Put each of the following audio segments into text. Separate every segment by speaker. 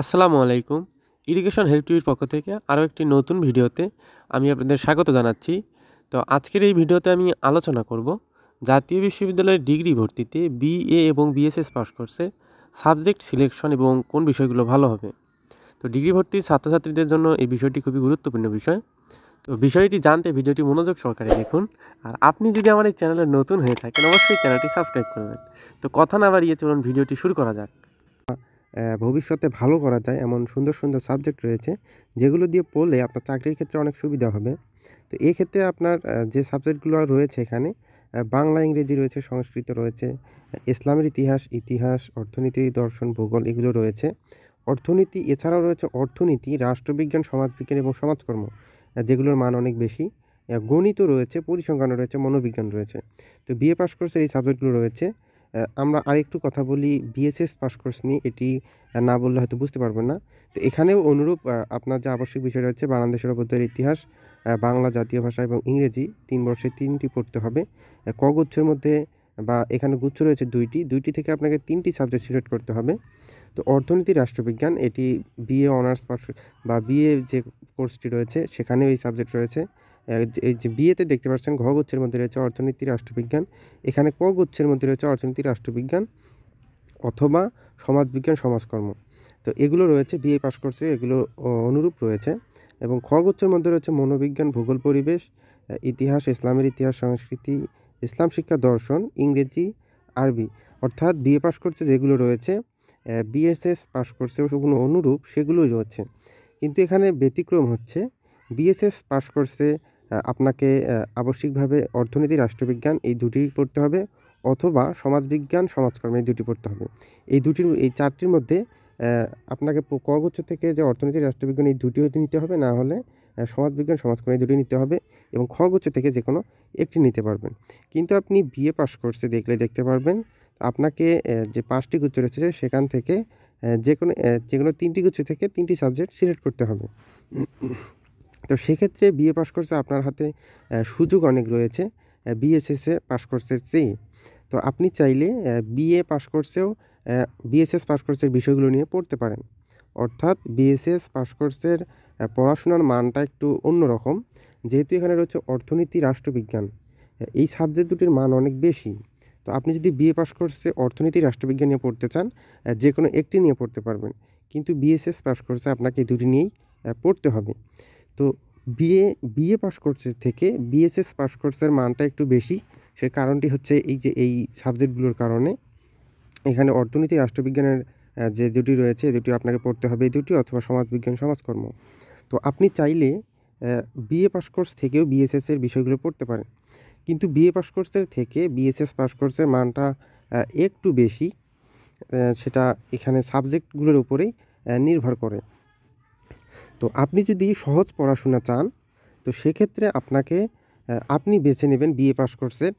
Speaker 1: আসসালামু আলাইকুম irrigation help টিভির পক্ষ থেকে আরও একটি নতুন ভিডিওতে আমি আপনাদের স্বাগত জানাচ্ছি তো আজকের এই ভিডিওতে আমি আলোচনা করব জাতীয় বিশ্ববিদ্যালয়ের ডিগ্রি ভর্তিতে বিএ এবং বিএসএস পাস করছে সাবজেক্ট সিলেকশন এবং কোন বিষয়গুলো ভালো হবে তো ডিগ্রি ভর্তি ছাত্রছাত্রীদের জন্য এই বিষয়টি খুবই গুরুত্বপূর্ণ বিষয় তো বিষয়টি জানতে ভিডিওটি মনোযোগ সহকারে দেখুন আর আপনি যদি আমার এই চ্যানেলে নতুন হয়ে থাকেন অবশ্যই চ্যানেলটি সাবস্ক্রাইব করবেন তো কথা না বাড়িয়ে চলুন ভিডিওটি শুরু করা যাক
Speaker 2: ভবিষ্যতে ভালো করা যায় এমন সুন্দর সুন্দর সাবজেক্ট রয়েছে যেগুলো দিয়ে পড়লে আপনার চাকরির ক্ষেত্রে অনেক সুবিধা হবে তো এক্ষেত্রে আপনার যে সাবজেক্টগুলো রয়েছে এখানে বাংলা ইংরেজি রয়েছে সংস্কৃত রয়েছে ইসলামের ইতিহাস ইতিহাস অর্থনীতি দর্শন ভূগোল এগুলো রয়েছে অর্থনীতি এছাড়াও রয়েছে অর্থনীতি রাষ্ট্রবিজ্ঞান সমাজবিজ্ঞান এবং সমাজকর্ম যেগুলোর মান অনেক বেশি গণিত রয়েছে পরিসংখ্যান রয়েছে মনোবিজ্ঞান রয়েছে তো বিএ পাস কোর্সের এই সাবজেক্টগুলো রয়েছে আমরা আরেকটু কথা বলি বিএসএস পাস কোর্স নিয়ে এটি না বললে হয়তো বুঝতে পারবেন না তো এখানেও অনুরূপ আপনার যে আবশ্যিক বিষয়টা হচ্ছে বাংলাদেশের অভ্যন্তরের ইতিহাস বাংলা জাতীয় ভাষা এবং ইংরেজি তিন বর্ষে তিনটি পড়তে হবে কগুচ্ছের মধ্যে বা এখানে গুচ্ছ রয়েছে দুইটি দুইটি থেকে আপনাকে তিনটি সাবজেক্ট সিলেক্ট করতে হবে তো অর্থনীতি রাষ্ট্রবিজ্ঞান এটি বিএ অনার্স পাস বা বিএ যে কোর্সটি রয়েছে সেখানেও এই সাবজেক্ট রয়েছে এই যে বিয়েতে দেখতে পাচ্ছেন ঘ গুচ্ছের মধ্যে রয়েছে অর্থনীতি রাষ্ট্রবিজ্ঞান এখানে ক গুচ্ছের মধ্যে রয়েছে অর্থনীতি রাষ্ট্রবিজ্ঞান অথবা সমাজবিজ্ঞান সমাজকর্ম তো এগুলো রয়েছে বিএ পাস করছে এগুলো অনুরূপ রয়েছে এবং খ গুচ্ছের মধ্যে রয়েছে মনোবিজ্ঞান ভূগোল পরিবেশ ইতিহাস ইসলামের ইতিহাস সংস্কৃতি ইসলাম শিক্ষা দর্শন ইংরেজি আরবি অর্থাৎ বিএ পাস করছে যেগুলো রয়েছে বিএসএস পাস করছে সেগুলো অনুরূপ সেগুলোই রয়েছে কিন্তু এখানে ব্যতিক্রম হচ্ছে বিএসএস পাস করছে আপনাকে আবশ্যিকভাবে অর্থনীতি রাষ্ট্রবিজ্ঞান এই দুটি পড়তে হবে অথবা সমাজবিজ্ঞান সমাজকর্ম এই দুটি পড়তে হবে এই দুটির এই চারটির মধ্যে আপনাকে কগুচ্ছ থেকে যে অর্থনীতি রাষ্ট্রবিজ্ঞান এই দুটি নিতে হবে না হলে সমাজবিজ্ঞান সমাজকর্ম এই দুটি নিতে হবে এবং খগুচ্ছ থেকে যে কোনো একটি নিতে পারবেন কিন্তু আপনি বিএ পাস করছে দেখলে দেখতে পারবেন আপনাকে যে পাঁচটি গুচ্ছ রয়েছে সেখান থেকে যে কোনো যে কোনো তিনটি গুচ্ছ থেকে তিনটি সাবজেক্ট সিলেক্ট করতে হবে তো সেক্ষেত্রে বিএ পাশ করছে আপনার হাতে সুযোগ অনেক রয়েছে বিএসএসএ পাশ কোর্সের চেয়ে তো আপনি চাইলে বিএ পাশ কোর্সেও বিএসএস পাশ কোর্সের বিষয়গুলো নিয়ে পড়তে পারেন অর্থাৎ বিএসএস পাশ কোর্সের পড়াশোনার মানটা একটু অন্যরকম যেহেতু এখানে রয়েছে অর্থনীতি রাষ্ট্রবিজ্ঞান এই সাবজেক্ট দুটির মান অনেক বেশি তো আপনি যদি বিএ পাশ কোর্সে অর্থনীতি রাষ্ট্রবিজ্ঞান নিয়ে পড়তে চান যে কোনো একটি নিয়ে পড়তে পারবেন কিন্তু বিএসএস পাশ কোর্সে আপনাকে দুটি নিয়েই পড়তে হবে তো বিএ বিএ পাস কোর্সের থেকে বিএসএস পাস কোর্সের মানটা একটু বেশি সে কারণটি হচ্ছে এই যে এই সাবজেক্টগুলোর কারণে এখানে অর্থনীতি রাষ্ট্রবিজ্ঞানের যে দুটি রয়েছে দুটি আপনাকে পড়তে হবে এই দুটি অথবা সমাজবিজ্ঞান সমাজকর্ম তো আপনি চাইলে বিএ পাস কোর্স থেকেও বিএসএস এর বিষয়গুলো পড়তে পারেন কিন্তু বিএ পাস কোর্সের থেকে বিএসএস পাস কোর্সের মানটা একটু বেশি সেটা এখানে সাবজেক্টগুলোর উপরেই নির্ভর করে তো আপনি যদি সহজ পড়াশোনা চান তো সেক্ষেত্রে আপনাকে আপনি বেছে নেবেন বিএ পাস কোর্সের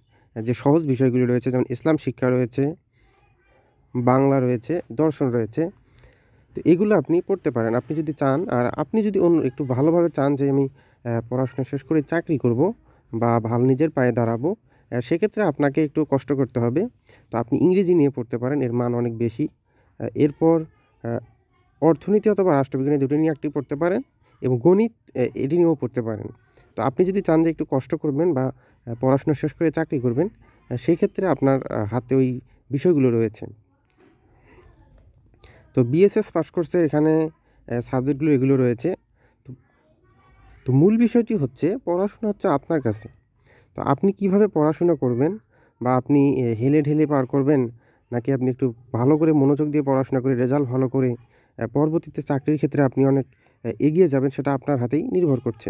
Speaker 2: যে সহজ বিষয়গুলি রয়েছে যেমন ইসলাম শিক্ষা রয়েছে বাংলা রয়েছে দর্শন রয়েছে তো এগুলো আপনি পড়তে পারেন আপনি যদি চান আর আপনি যদি অন্য একটু ভালোভাবে চান যে আমি পড়াশোনা শেষ করে চাকরি করব বা ভালো নিজের পায়ে দাঁড়াবো সেক্ষেত্রে আপনাকে একটু কষ্ট করতে হবে তো আপনি ইংরেজি নিয়ে পড়তে পারেন এর মান অনেক বেশি এরপর অর্থনীতি অথবা রাষ্ট্রবিজ্ঞানী দুটি নিয়ে একটি পড়তে পারেন এবং গণিত এটি নিয়েও পড়তে পারেন তো আপনি যদি চান যে একটু কষ্ট করবেন বা পড়াশোনা শেষ করে চাকরি করবেন সেই ক্ষেত্রে আপনার হাতে ওই বিষয়গুলো রয়েছে তো বিএসএস পাস কোর্সের এখানে সাবজেক্টগুলো এগুলো রয়েছে তো মূল বিষয়টি হচ্ছে পড়াশোনা হচ্ছে আপনার কাছে তো আপনি কিভাবে পড়াশোনা করবেন বা আপনি হেলে ঢেলে পার করবেন নাকি আপনি একটু ভালো করে মনোযোগ দিয়ে পড়াশোনা করে রেজাল্ট ভালো করে পরবর্তীতে চাকরির ক্ষেত্রে আপনি অনেক এগিয়ে যাবেন সেটা আপনার হাতেই নির্ভর করছে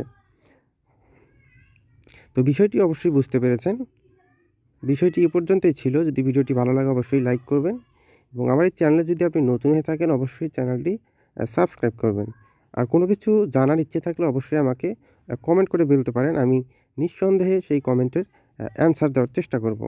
Speaker 2: তো বিষয়টি অবশ্যই বুঝতে পেরেছেন বিষয়টি এ পর্যন্তই ছিল যদি ভিডিওটি ভালো লাগে অবশ্যই লাইক করবেন এবং আমার এই চ্যানেলে যদি আপনি নতুন হয়ে থাকেন অবশ্যই চ্যানেলটি সাবস্ক্রাইব করবেন আর কোনো কিছু জানার ইচ্ছে থাকলে অবশ্যই আমাকে কমেন্ট করে বলতে পারেন আমি নিঃসন্দেহে সেই কমেন্টের অ্যান্সার দেওয়ার চেষ্টা করব